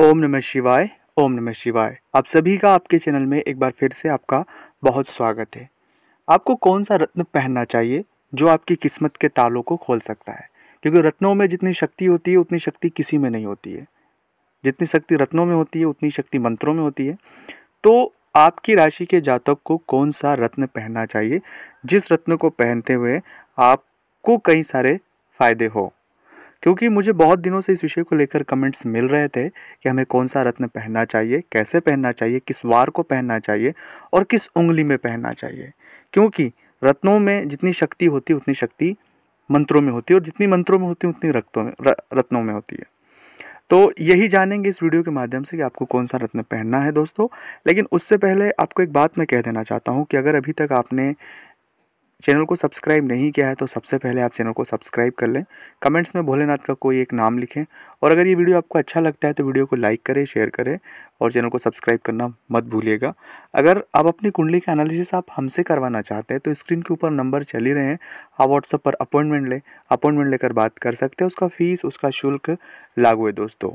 ओम नमः शिवाय ओम नमः शिवाय आप सभी का आपके चैनल में एक बार फिर से आपका बहुत स्वागत है आपको कौन सा रत्न पहनना चाहिए जो आपकी किस्मत के तालों को खोल सकता है क्योंकि रत्नों में जितनी शक्ति होती है उतनी शक्ति किसी में नहीं होती है जितनी शक्ति रत्नों में होती है उतनी शक्ति मंत्रों में होती है तो आपकी राशि के जातक को कौन सा रत्न पहनना चाहिए जिस रत्न को पहनते हुए आपको कई सारे फ़ायदे हों क्योंकि मुझे बहुत दिनों से इस विषय को लेकर कमेंट्स मिल रहे थे कि हमें कौन सा रत्न पहनना चाहिए कैसे पहनना चाहिए किस वार को पहनना चाहिए और किस उंगली में पहनना चाहिए क्योंकि रत्नों में जितनी शक्ति होती है उतनी शक्ति मंत्रों में होती है और जितनी मंत्रों में होती है उतनी रक्तों में रत्नों में होती है तो यही जानेंगे इस वीडियो के माध्यम से कि आपको कौन सा रत्न पहनना है दोस्तों लेकिन उससे पहले आपको एक बात मैं कह देना चाहता हूँ कि अगर अभी तक आपने चैनल को सब्सक्राइब नहीं किया है तो सबसे पहले आप चैनल को सब्सक्राइब कर लें कमेंट्स में भोलेनाथ का कोई एक नाम लिखें और अगर ये वीडियो आपको अच्छा लगता है तो वीडियो को लाइक करें शेयर करें और चैनल को सब्सक्राइब करना मत भूलिएगा अगर आप अपनी कुंडली का एनालिसिस आप हमसे करवाना चाहते हैं तो स्क्रीन के ऊपर नंबर चल ही रहे हैं आप व्हाट्सअप पर अपॉइंटमेंट लें अपॉइंटमेंट लेकर बात कर सकते हैं उसका फ़ीस उसका शुल्क लागू है दोस्तों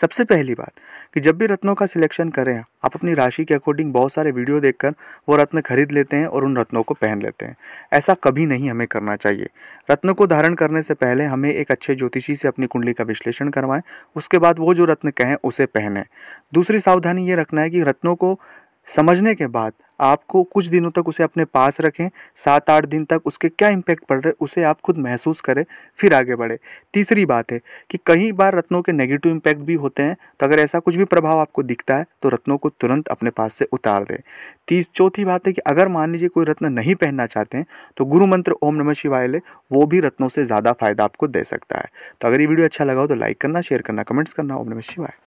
सबसे पहली बात कि जब भी रत्नों का सिलेक्शन करें आप अपनी राशि के अकॉर्डिंग बहुत सारे वीडियो देखकर वो रत्न खरीद लेते हैं और उन रत्नों को पहन लेते हैं ऐसा कभी नहीं हमें करना चाहिए रत्न को धारण करने से पहले हमें एक अच्छे ज्योतिषी से अपनी कुंडली का विश्लेषण करवाएं उसके बाद वो जो रत्न कहें उसे पहनें दूसरी सावधानी ये रखना है कि रत्नों को समझने के बाद आपको कुछ दिनों तक उसे अपने पास रखें सात आठ दिन तक उसके क्या इम्पैक्ट पड़ रहे उसे आप खुद महसूस करें फिर आगे बढ़े तीसरी बात है कि कई बार रत्नों के नेगेटिव इम्पैक्ट भी होते हैं तो अगर ऐसा कुछ भी प्रभाव आपको दिखता है तो रत्नों को तुरंत अपने पास से उतार दें तीस चौथी बात है कि अगर मान लीजिए कोई रत्न नहीं पहनना चाहते हैं तो गुरु मंत्र ओम नम शिवाय ले वो भी रत्नों से ज़्यादा फायदा आपको दे सकता है तो अगर ये वीडियो अच्छा लगा हो तो लाइक करना शेयर करना कमेंट्स करना ओम नम शिवाय